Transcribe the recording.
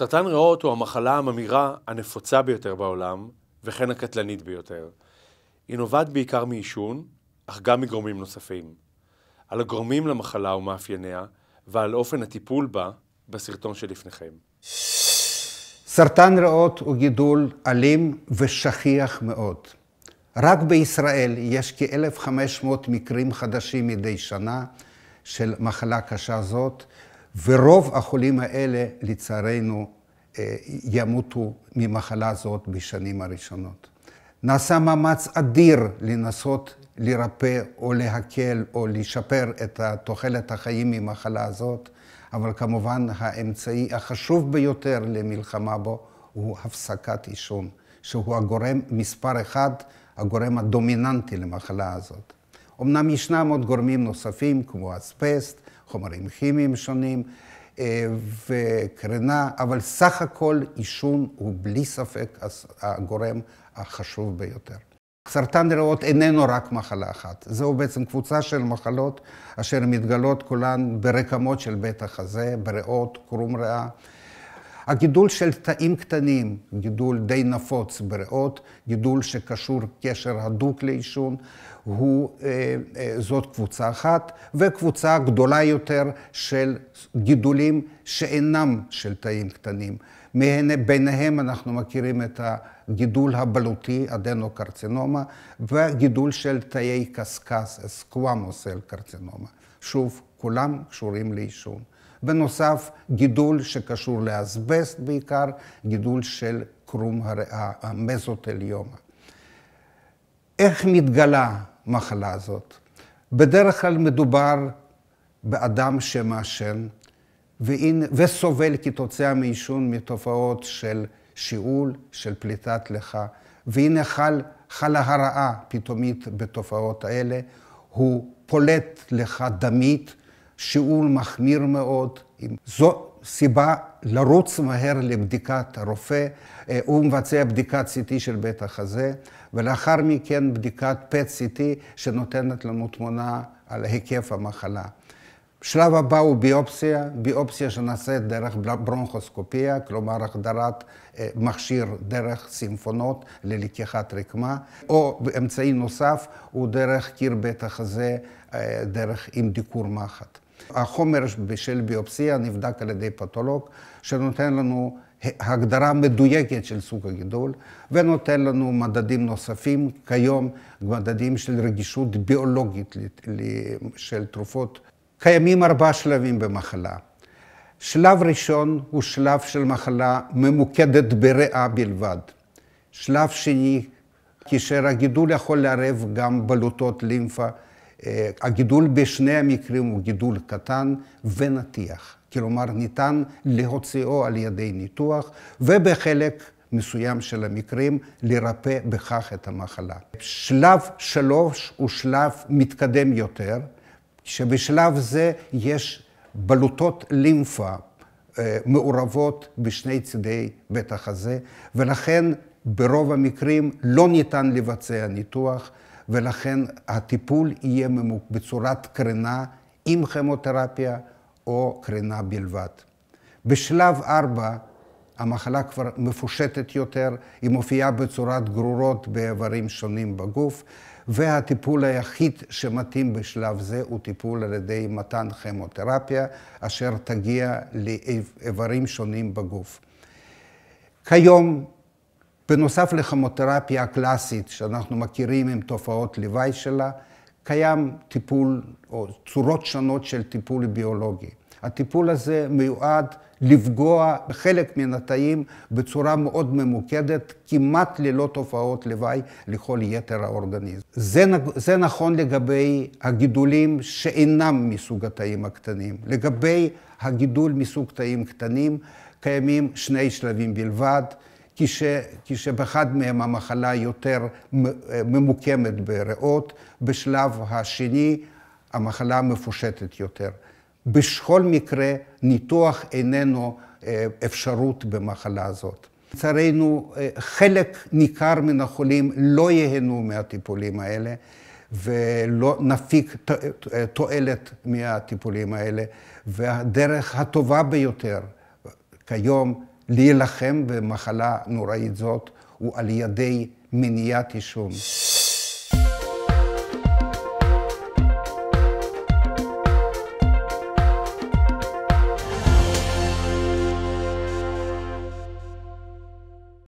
סרטן ריאות הוא המחלה הממאירה הנפוצה ביותר בעולם, וכן הקטלנית ביותר. היא נובעת בעיקר מעישון, אך גם מגורמים נוספים. על הגורמים למחלה ומאפייניה, ועל אופן הטיפול בה, בסרטון שלפניכם. סרטן ריאות הוא גידול אלים ושכיח מאוד. רק בישראל יש כ-1,500 מקרים חדשים מדי שנה של מחלה קשה זאת, ורוב החולים האלה, לצערנו, אה, ימותו ממחלה זאת בשנים הראשונות. נעשה מאמץ אדיר לנסות לרפא או להקל או לשפר את תוחלת החיים ממחלה הזאת, אבל כמובן האמצעי החשוב ביותר למלחמה בו הוא הפסקת עישון, שהוא הגורם מספר אחד, הגורם הדומיננטי למחלה הזאת. אמנם ישנם עוד גורמים נוספים כמו אספסט, חומרים כימיים שונים אה, וקרינה, אבל סך הכל עישון הוא בלי ספק הגורם החשוב ביותר. סרטן ריאות איננו רק מחלה אחת, זהו בעצם קבוצה של מחלות אשר מתגלות כולן ברקמות של בית החזה, בריאות, קרום ריאה. הגידול של תאים קטנים, גידול די נפוץ בריאות, גידול שקשור קשר הדוק לעישון, הוא, אה, אה, זאת קבוצה אחת, וקבוצה גדולה יותר של גידולים שאינם של תאים קטנים. ביניהם אנחנו מכירים את הגידול הבלוטי, אדנוקרצינומה, וגידול של תאי קשקש, סקוואמוסל קרצינומה. שוב, כולם קשורים לעישון. בנוסף, גידול שקשור לאסבסט בעיקר, גידול של קרום הריאה, המזותליומה. איך מתגלה מחלה הזאת? בדרך כלל מדובר באדם שמעשן וסובל כתוצאה מעישון מתופעות של שיעול, של פליטת לך, והנה חל, חלה הרעה פתאומית בתופעות האלה, הוא פולט לך דמית, שיעול מחמיר מאוד. זו סיבה לרוץ מהר לבדיקת הרופא. אה, הוא מבצע בדיקת CT של בית החזה, ולאחר מכן בדיקת PET-CT שנותנת לנו תמונה על היקף המחלה. שלב הבא הוא ביופסיה, ביופסיה שנעשית דרך ברונכוסקופיה, כלומר החדרת אה, מכשיר דרך סימפונות ללקיחת רקמה, או אמצעי נוסף הוא דרך קיר בית החזה, אה, דרך עם דיקור מחט. החומר בשל ביופסיה נבדק על ידי פתולוג, שנותן לנו הגדרה מדויקת של סוג הגידול, ונותן לנו מדדים נוספים, כיום מדדים של רגישות ביולוגית של תרופות. קיימים ארבעה שלבים במחלה. שלב ראשון הוא שלב של מחלה ממוקדת בריאה בלבד. שלב שני, כאשר הגידול יכול לערב גם בלוטות לימפה. אה, הגידול בשני המקרים הוא גידול קטן ונתיח. כלומר, ניתן להוציאו על ידי ניתוח, ובחלק מסוים של המקרים לרפא בכך את המחלה. שלב שלוש הוא שלב מתקדם יותר, שבשלב זה יש בלוטות לימפה אה, מעורבות בשני צידי בית החזה, ולכן ברוב המקרים לא ניתן לבצע ניתוח. ולכן הטיפול יהיה בצורת קרינה עם כימותרפיה או קרינה בלבד. בשלב 4 המחלה כבר מפושטת יותר, היא מופיעה בצורת גרורות באיברים שונים בגוף, והטיפול היחיד שמתאים בשלב זה הוא טיפול על ידי מתן כימותרפיה, אשר תגיע לאיברים שונים בגוף. כיום בנוסף לכימותרפיה הקלאסית שאנחנו מכירים עם תופעות לוואי שלה, קיים טיפול או צורות שונות של טיפול ביולוגי. הטיפול הזה מיועד לפגוע בחלק מן התאים בצורה מאוד ממוקדת, כמעט ללא תופעות לוואי לכל יתר האורגניזם. זה, זה נכון לגבי הגידולים שאינם מסוג התאים הקטנים. לגבי הגידול מסוג תאים קטנים, קיימים שני שלבים בלבד. כש, כשבאחד מהם המחלה יותר אה, ממוקמת בריאות, בשלב השני המחלה מפושטת יותר. בכל מקרה, ניתוח איננו אה, אפשרות במחלה הזאת. לצערנו, אה, חלק ניכר מן החולים לא ייהנו מהטיפולים האלה, ולא נפיק תועלת מהטיפולים האלה, והדרך הטובה ביותר כיום להילחם במחלה נוראית זאת הוא על ידי מניעת עישון.